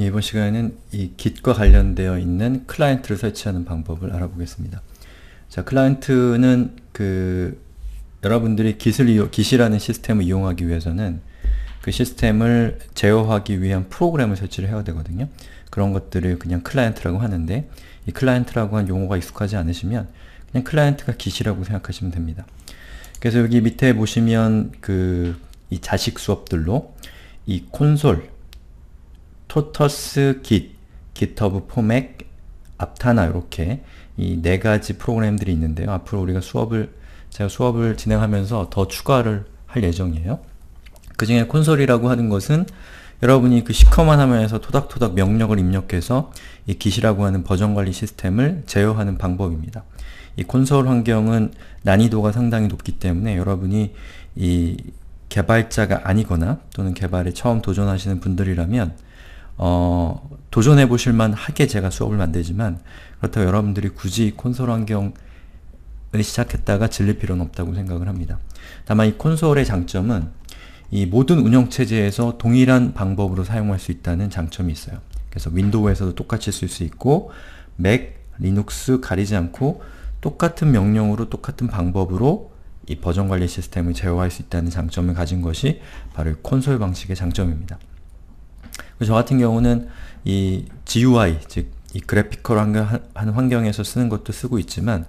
예, 이번 시간에는 이 Git과 관련되어 있는 클라이언트를 설치하는 방법을 알아보겠습니다. 자, 클라이언트는 그 여러분들이 Git을 이용, Git이라는 시스템을 이용하기 위해서는 그 시스템을 제어하기 위한 프로그램을 설치를 해야 되거든요. 그런 것들을 그냥 클라이언트라고 하는데 이 클라이언트라고 한 용어가 익숙하지 않으시면 그냥 클라이언트가 Git이라고 생각하시면 됩니다. 그래서 여기 밑에 보시면 그이 자식 수업들로 이 콘솔 토터스 git, github 포맥, 앞타나 이렇게 이 네 가지 프로그램들이 있는데요. 앞으로 우리가 수업을 제가 수업을 진행하면서 더 추가를 할 예정이에요. 그 중에 콘솔이라고 하는 것은 여러분이 그 시커먼 화면에서 토닥토닥 명령을 입력해서 이 git이라고 하는 버전관리 시스템을 제어하는 방법입니다. 이 콘솔 환경은 난이도가 상당히 높기 때문에 여러분이 이 개발자가 아니거나 또는 개발에 처음 도전하시는 분들이라면 어, 도전해 보실 만 하게 제가 수업을 만들지만 그렇다고 여러분들이 굳이 콘솔 환경을 시작했다가 질릴 필요는 없다고 생각을 합니다. 다만 이 콘솔의 장점은 이 모든 운영체제에서 동일한 방법으로 사용할 수 있다는 장점이 있어요. 그래서 윈도우에서도 똑같이 쓸 수 있고 맥, 리눅스 가리지 않고 똑같은 명령으로 똑같은 방법으로 이 버전 관리 시스템을 제어할 수 있다는 장점을 가진 것이 바로 이 콘솔 방식의 장점입니다. 저 같은 경우는 이 GUI, 즉 이그래픽컬한 환경에서 쓰는 것도 쓰고 있지만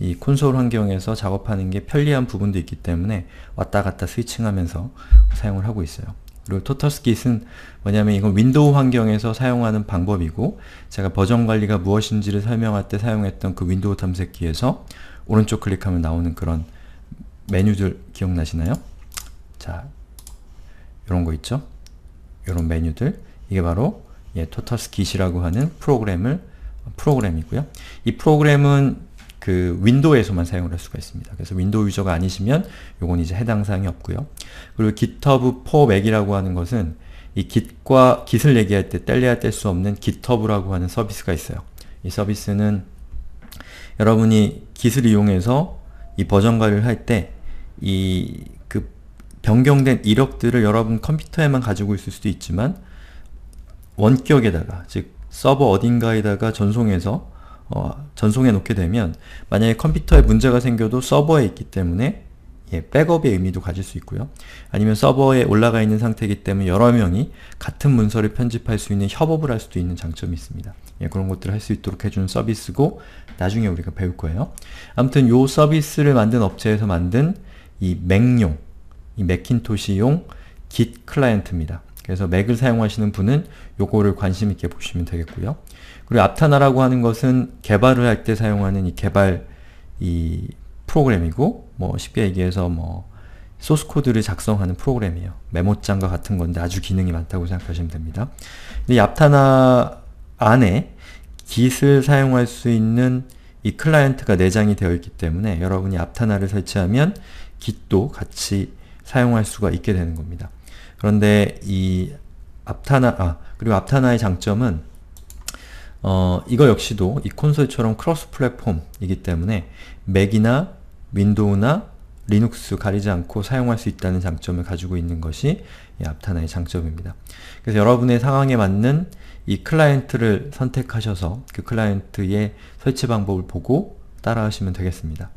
이 콘솔 환경에서 작업하는 게 편리한 부분도 있기 때문에 왔다 갔다 스위칭하면서 사용을 하고 있어요. 그리고 토터스킷은 뭐냐면 이건 윈도우 환경에서 사용하는 방법이고 제가 버전 관리가 무엇인지를 설명할 때 사용했던 그 윈도우 탐색기에서 오른쪽 클릭하면 나오는 그런 메뉴들 기억나시나요? 자, 이런 거 있죠? 이런 메뉴들 이게 바로 예, 토탈스킷이라고 하는 프로그램을 프로그램이고요. 이 프로그램은 그 윈도우에서만 사용할 수가 있습니다. 그래서 윈도우 유저가 아니시면 요건 이제 해당 사항이 없고요. 그리고 g i t h u 이라고 하는 것은 이 g 과 g 을 얘기할 때 뗄래야 뗄 수 없는 g i t 라고 하는 서비스가 있어요. 이 서비스는 여러분이 g 을 이용해서 이 버전 관리를 할때이 변경된 이력들을 여러분 컴퓨터에만 가지고 있을 수도 있지만 원격에다가 즉 서버 어딘가에다가 전송해서 어, 전송해 놓게 되면 만약에 컴퓨터에 문제가 생겨도 서버에 있기 때문에 예, 백업의 의미도 가질 수 있고요. 아니면 서버에 올라가 있는 상태이기 때문에 여러 명이 같은 문서를 편집할 수 있는 협업을 할 수도 있는 장점이 있습니다. 예, 그런 것들을 할 수 있도록 해주는 서비스고 나중에 우리가 배울 거예요. 아무튼 이 서비스를 만든 업체에서 만든 이 맹용, 이맥킨토시용 git 클라이언트입니다. 그래서 맥을 사용하시는 분은 요거를 관심 있게 보시면 되겠고요. 그리고 아타나라고 하는 것은 개발을 할 때 사용하는 이 개발 이 프로그램이고 뭐 쉽게 얘기해서 뭐 소스 코드를 작성하는 프로그램이에요. 메모장과 같은 건데 아주 기능이 많다고 생각하시면 됩니다. 근데 얍타나 안에 git을 사용할 수 있는 이 클라이언트가 내장이 되어 있기 때문에 여러분이 얍타나를 설치하면 git도 같이 사용할 수가 있게 되는 겁니다. 그런데 이 앞타나, 아, 그리고 앞타나의 장점은 어, 이거 역시도 이 콘솔처럼 크로스 플랫폼이기 때문에 맥이나 윈도우나 리눅스 가리지 않고 사용할 수 있다는 장점을 가지고 있는 것이 이 앞타나의 장점입니다. 그래서 여러분의 상황에 맞는 이 클라이언트를 선택하셔서 그 클라이언트의 설치 방법을 보고 따라 하시면 되겠습니다.